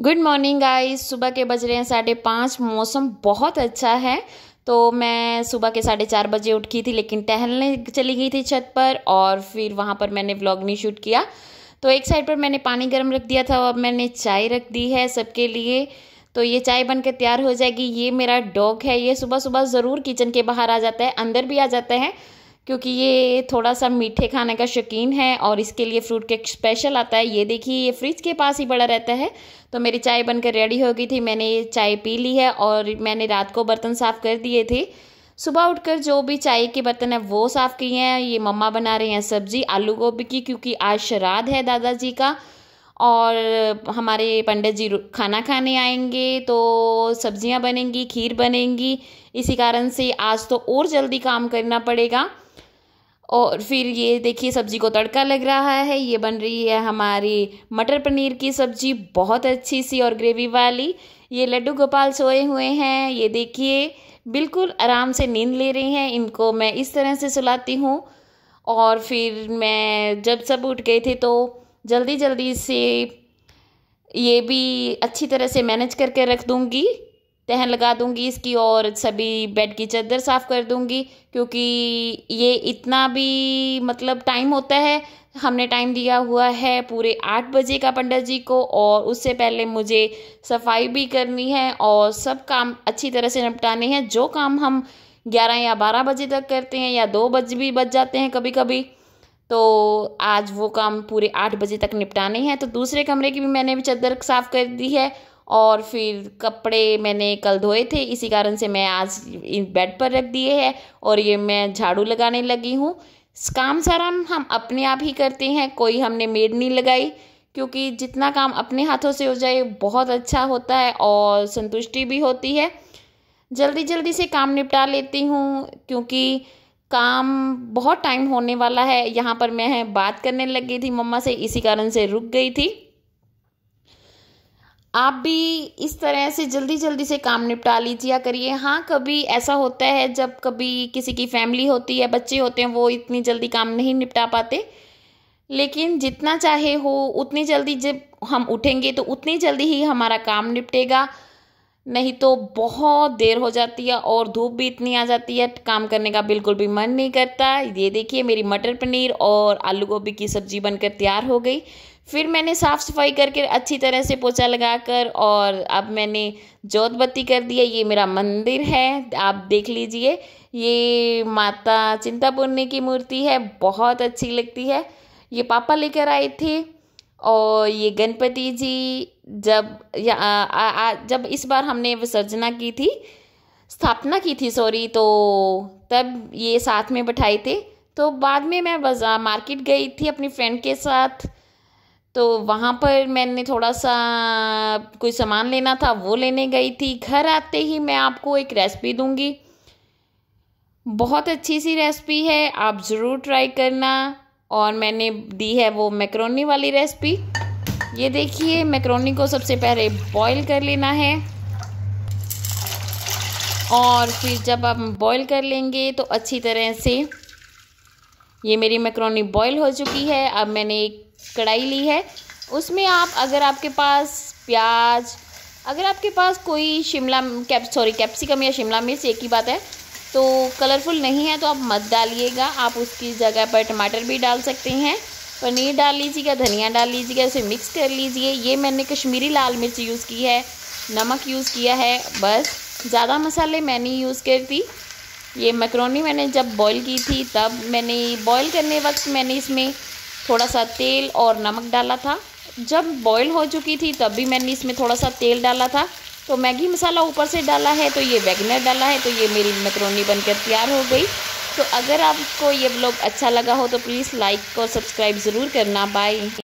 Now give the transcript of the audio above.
good morning guys सुबह के बज रहे हैं साढ़े पाँच मौसम बहुत अच्छा है तो मैं सुबह के साढ़े चार बजे उठ की थी लेकिन टहलने चली गई थी छत पर और फिर वहाँ पर मैंने व्लॉग नहीं शूट किया तो एक साइड पर मैंने पानी गर्म रख दिया था और मैंने चाय रख दी है सबके लिए तो ये चाय बन के तैयार हो जाएगी ये मेरा डॉग है ये सुबह सुबह ज़रूर किचन के बाहर आ जाता है अंदर भी आ जाता है क्योंकि ये थोड़ा सा मीठे खाने का शौकीन है और इसके लिए फ्रूट केक स्पेशल आता है ये देखिए ये फ्रिज के पास ही बड़ा रहता है तो मेरी चाय बनकर रेडी हो गई थी मैंने ये चाय पी ली है और मैंने रात को बर्तन साफ़ कर दिए थे सुबह उठकर जो भी चाय के बर्तन है वो साफ़ किए हैं ये मम्मा बना रहे हैं सब्जी आलू गोभी की क्योंकि आज श्राद्ध है दादाजी का और हमारे पंडित जी खाना खाने आएंगे तो सब्जियां बनेंगी खीर बनेंगी इसी कारण से आज तो और जल्दी काम करना पड़ेगा और फिर ये देखिए सब्जी को तड़का लग रहा है ये बन रही है हमारी मटर पनीर की सब्जी बहुत अच्छी सी और ग्रेवी वाली ये लड्डू गोपाल सोए हुए हैं ये देखिए बिल्कुल आराम से नींद ले रही हैं इनको मैं इस तरह से सुलाती हूँ और फिर मैं जब सब उठ गए थे तो जल्दी जल्दी से ये भी अच्छी तरह से मैनेज करके रख दूँगी तहन लगा दूंगी इसकी और सभी बेड की चादर साफ़ कर दूंगी क्योंकि ये इतना भी मतलब टाइम होता है हमने टाइम दिया हुआ है पूरे आठ बजे का पंडित जी को और उससे पहले मुझे सफाई भी करनी है और सब काम अच्छी तरह से निपटाने हैं जो काम हम ग्यारह या बारह बजे तक करते हैं या दो बज भी बज जाते हैं कभी कभी तो आज वो काम पूरे आठ बजे तक निपटाने हैं तो दूसरे कमरे की भी मैंने भी चादर साफ़ कर दी है और फिर कपड़े मैंने कल धोए थे इसी कारण से मैं आज बेड पर रख दिए हैं और ये मैं झाड़ू लगाने लगी हूँ काम सारा हम अपने आप ही करते हैं कोई हमने मेड नहीं लगाई क्योंकि जितना काम अपने हाथों से हो जाए बहुत अच्छा होता है और संतुष्टि भी होती है जल्दी जल्दी से काम निपटा लेती हूँ क्योंकि काम बहुत टाइम होने वाला है यहाँ पर मैं बात करने लगी थी मम्मा से इसी कारण से रुक गई थी आप भी इस तरह से जल्दी जल्दी से काम निपटा लीजिए करिए हाँ कभी ऐसा होता है जब कभी किसी की फैमिली होती है बच्चे होते हैं वो इतनी जल्दी काम नहीं निपटा पाते लेकिन जितना चाहे हो उतनी जल्दी जब हम उठेंगे तो उतनी जल्दी ही हमारा काम निपटेगा नहीं तो बहुत देर हो जाती है और धूप भी इतनी आ जाती है काम करने का बिल्कुल भी मन नहीं करता ये देखिए मेरी मटर पनीर और आलू गोभी की सब्जी बनकर तैयार हो गई फिर मैंने साफ़ सफाई करके अच्छी तरह से पोछा लगाकर और अब मैंने जोत बत्ती कर दिया ये मेरा मंदिर है आप देख लीजिए ये माता चिंतापूर्णी की मूर्ति है बहुत अच्छी लगती है ये पापा लेकर आए थे और ये गणपति जी जब या, आ, आ, आ, जब इस बार हमने विसर्जना की थी स्थापना की थी सॉरी तो तब ये साथ में बैठाए थे तो बाद में मैं बाजार मार्केट गई थी अपनी फ्रेंड के साथ तो वहाँ पर मैंने थोड़ा सा कोई सामान लेना था वो लेने गई थी घर आते ही मैं आपको एक रेसिपी दूँगी बहुत अच्छी सी रेसिपी है आप ज़रूर ट्राई करना और मैंने दी है वो मैक्रोनी वाली रेसिपी ये देखिए मैक्रोनी को सबसे पहले बॉईल कर लेना है और फिर जब आप बॉईल कर लेंगे तो अच्छी तरह से ये मेरी मैक्रोनी बॉईल हो चुकी है अब मैंने एक कढ़ाई ली है उसमें आप अगर आपके पास प्याज अगर आपके पास कोई शिमला कैप सॉरी कैप्सिकम या शिमला मिर्च एक ही बात है तो कलरफुल नहीं है तो आप मत डालिएगा आप उसकी जगह पर टमाटर भी डाल सकते हैं पनीर डाल लीजिएगा धनिया डाल लीजिएगा उसे मिक्स कर लीजिए ये मैंने कश्मीरी लाल मिर्च यूज़ की है नमक यूज़ किया है बस ज़्यादा मसाले मैं नहीं यूज़ करती ये मैक्रोनी मैंने जब बॉईल की थी तब मैंने बॉईल करने वक्त मैंने इसमें थोड़ा सा तेल और नमक डाला था जब बॉईल हो चुकी थी तब भी मैंने इसमें थोड़ा सा तेल डाला था तो मैगी मसाला ऊपर से डाला है तो ये वैगनर डाला है तो ये मेरी मैक्रोनी बनकर तैयार हो गई तो अगर आपको ये ब्लॉग अच्छा लगा हो तो प्लीज़ लाइक और सब्सक्राइब ज़रूर करना बाय